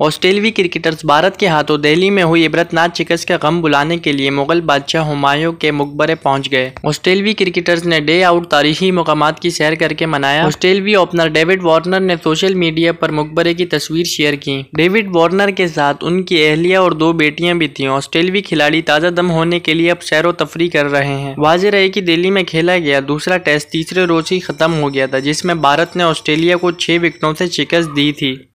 ऑस्ट्रेलवी cricketers Bharat के हाथों दिल्ली में हुई इबरतनाथ शिकस्त का गम बुलाने के लिए मुगल बादशाह हुमायूं के मकबरे पहुंच गए ऑस्ट्रेलवी क्रिकेटर्स ने डे आउट तारीखी मकाम की सैर करके मनाया ऑस्ट्रेलवी ओपनर डेविड वार्नर ने सोशल मीडिया पर मकबरे की तस्वीर शेयर की डेविड वार्नर के साथ उनकी अहलिया और दो बेटियां भी थी ऑस्ट्रेलवी खिलाड़ी ताज़ा दम होने के लिए अब सैर तफरी कर रहे हैं वाजे रहे की दिल्ली में खेला गया दूसरा टेस्ट तीसरे रोज ही खत्म हो गया था जिसमे भारत ने ऑस्ट्रेलिया को छह विकेटों से शिकस्त दी थी